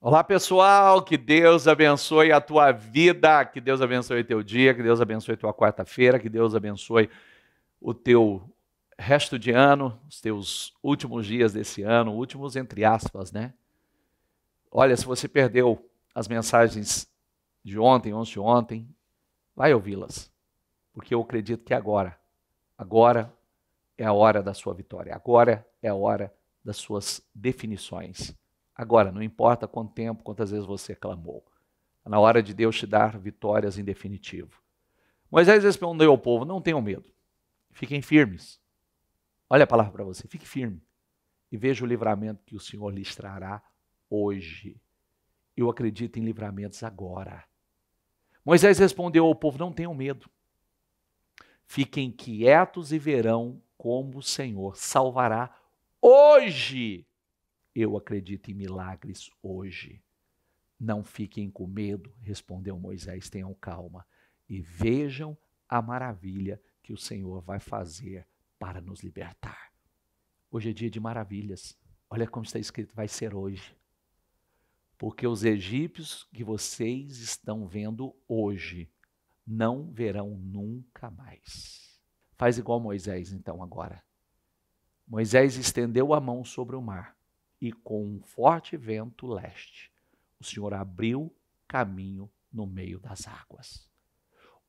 Olá, pessoal, que Deus abençoe a tua vida, que Deus abençoe teu dia, que Deus abençoe tua quarta-feira, que Deus abençoe o teu resto de ano, os teus últimos dias desse ano, últimos entre aspas, né? Olha, se você perdeu as mensagens de ontem, ontem de ontem, vai ouvi-las, porque eu acredito que agora, agora é a hora da sua vitória, agora é a hora das suas definições. Agora, não importa quanto tempo, quantas vezes você clamou. Na hora de Deus te dar vitórias em definitivo. Moisés respondeu ao povo: Não tenham medo, fiquem firmes. Olha a palavra para você: fique firme e veja o livramento que o Senhor lhes trará hoje. Eu acredito em livramentos agora. Moisés respondeu ao povo: Não tenham medo, fiquem quietos e verão como o Senhor salvará hoje eu acredito em milagres hoje. Não fiquem com medo, respondeu Moisés, tenham calma e vejam a maravilha que o Senhor vai fazer para nos libertar. Hoje é dia de maravilhas. Olha como está escrito, vai ser hoje. Porque os egípcios que vocês estão vendo hoje não verão nunca mais. Faz igual Moisés então agora. Moisés estendeu a mão sobre o mar e com um forte vento leste, o Senhor abriu caminho no meio das águas.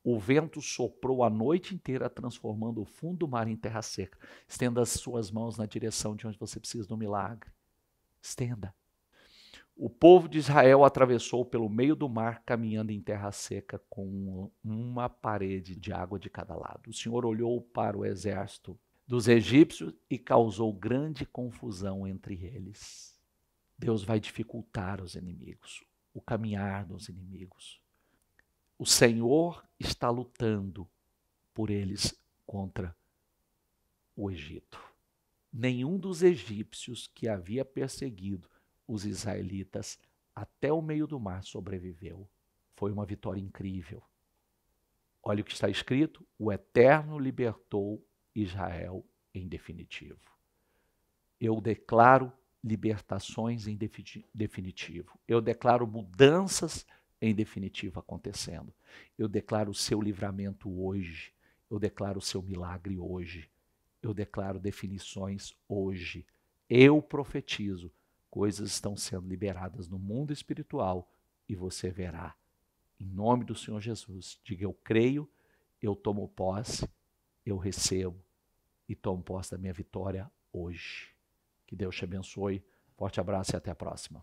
O vento soprou a noite inteira, transformando o fundo do mar em terra seca. Estenda as suas mãos na direção de onde você precisa do milagre. Estenda. O povo de Israel atravessou pelo meio do mar, caminhando em terra seca, com uma parede de água de cada lado. O Senhor olhou para o exército dos egípcios e causou grande confusão entre eles. Deus vai dificultar os inimigos, o caminhar dos inimigos. O Senhor está lutando por eles contra o Egito. Nenhum dos egípcios que havia perseguido os israelitas até o meio do mar sobreviveu. Foi uma vitória incrível. Olha o que está escrito: o Eterno libertou Israel em definitivo. Eu declaro libertações em definitivo. Eu declaro mudanças em definitivo acontecendo. Eu declaro o seu livramento hoje. Eu declaro o seu milagre hoje. Eu declaro definições hoje. Eu profetizo. Coisas estão sendo liberadas no mundo espiritual e você verá. Em nome do Senhor Jesus, diga eu creio, eu tomo posse, eu recebo e tomo posse da minha vitória hoje. Que Deus te abençoe. Forte abraço e até a próxima.